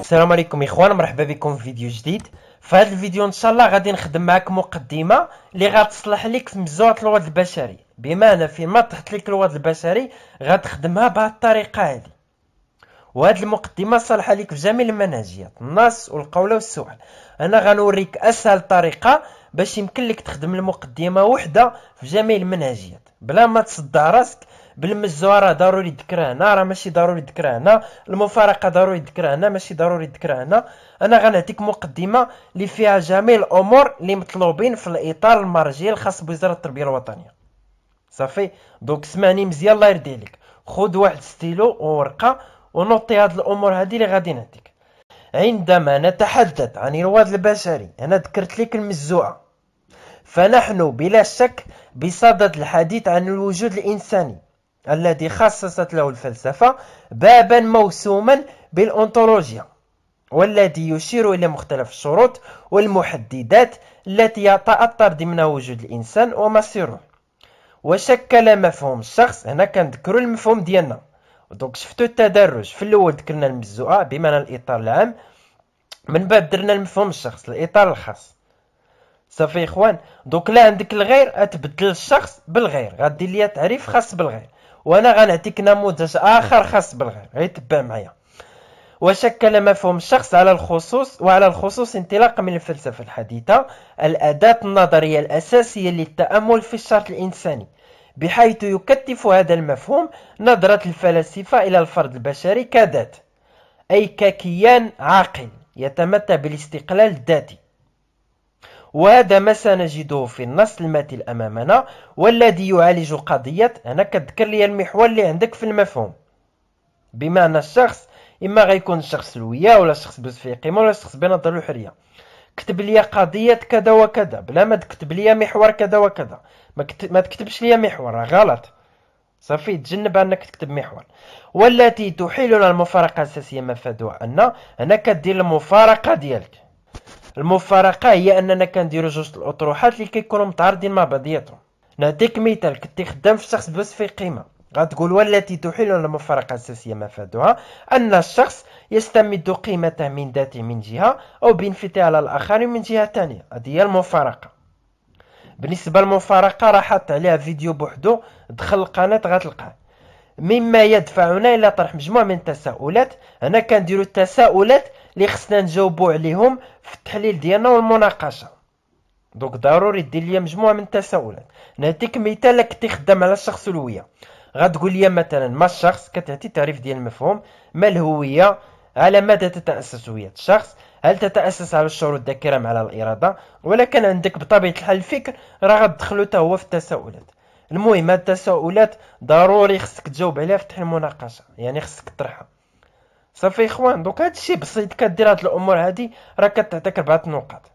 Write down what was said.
السلام عليكم اخوان مرحبا بكم في فيديو جديد في هذا الفيديو ان شاء الله غادي نخدم معك مقدمه اللي غتصلح لك في مزوره الواد البشري بمعنى في ما طحت لك الواد البشري غتخدمها بهذه الطريقه هذه وهذه المقدمه صالحه لك في جميع المنهجيات النص والقوله والسؤال انا غنوريك اسهل طريقه باش يمكن لك تخدم المقدمه وحده في جميع المنهجيات بلا ما تصدع راسك بالمزوار راه ضروري يذكر هنا راه ماشي ضروري يذكر هنا المفارقه ضروري يذكر هنا ماشي ضروري يذكر هنا انا غنعطيك مقدمه اللي فيها جميع الامور اللي مطلوبين في الاطار المرجعي الخاص بوزاره التربيه الوطنيه صافي دونك سمعني مزيان الله يرضي عليك خذ واحد ستيلو وورقه ونوطي هاد الامور هادي اللي غادي نعطيك عندما نتحدث عن الرواد البشري انا ذكرت لك المزوعه فنحن بلا شك بصدد الحديث عن الوجود الانساني الذي خصصت له الفلسفة بابا موسوما بالأنطولوجيا والذي يشير إلى مختلف الشروط والمحددات التي يتأثر ضمن وجود الإنسان ومصيره وشكل مفهوم الشخص هنا كنذكروا المفهوم ديالنا دونك شفتوا التدرج في الاول ذكرنا المجزوءه بمعنى الاطار العام من بعد درنا المفهوم الشخص الاطار الخاص صافي اخوان دونك لا عندك الغير تبدل الشخص بالغير غادي ليا تعريف خاص بالغير وانا غنعطيك نموذج اخر خاص بالغير غيتبع معايا وشكل مفهوم الشخص على الخصوص وعلى الخصوص انطلاقا من الفلسفة الحديثة الأداة النظرية الأساسية للتأمل في الشرط الإنساني بحيث يكتف هذا المفهوم نظرة الفلاسفة إلى الفرد البشري كذات أي ككيان عاقل يتمتع بالاستقلال الذاتي وهذا ما سنجده في النص المثل أمامنا والذي يعالج قضية انا كتذكر لي المحور اللي عندك في المفهوم بمعنى الشخص إما غيكون الشخص الويا ولا شخص بوز قيمة ولا شخص بنظر الحرية كتب لي قضية كذا وكذا بلا ما تكتب لي محور كذا وكذا ما, كت... ما تكتبش لي محور غلط صافي تجنب انك تكتب محور والتي تحيلنا المفارقه الاساسيه مفادها ان هنا كدير المفارقه ديالك المفارقه هي اننا كنديرو جوج الاطروحات اللي كيكونوا متعارضين مع بعضياتهم نعطيك مثال كنتي خدام في شخص بس في قيمه غتقول والتي تحيل المفارقة الأساسية مفادها أن الشخص يستمد قيمته من ذاته من جهة أو بينفتي على الآخرين من جهة ثانية هذه هي المفارقة بالنسبة للمفارقة راه عليها فيديو بوحدو دخل القناة غتلقاه مما يدفعنا الى طرح مجموعه من التساؤلات هنا كنديروا التساؤلات اللي خصنا نجاوبوا عليهم في التحليل ديالنا والمناقشه دوك ضروري دير ليا مجموعه من التساؤلات نعطيك مثال لك تخدم على الشخص الهويه غتقول لي مثلا ما الشخص كتعطي تعريف ديال المفهوم ما الهويه على ماذا تتاسس هويه الشخص هل تتاسس على الشعور الذاكره مع على الاراده ولكن عندك بطبيعه الحال الفكر راه غتدخلو حتى هو في التساؤلات المهم هاد التساؤلات ضروري خصك تجاوب عليها فتح المناقشه يعني خصك تطرحها صافي اخوان دوك هادشي بسيط كدير هاد الامور هادي راه كتعطيك ربعة نقاط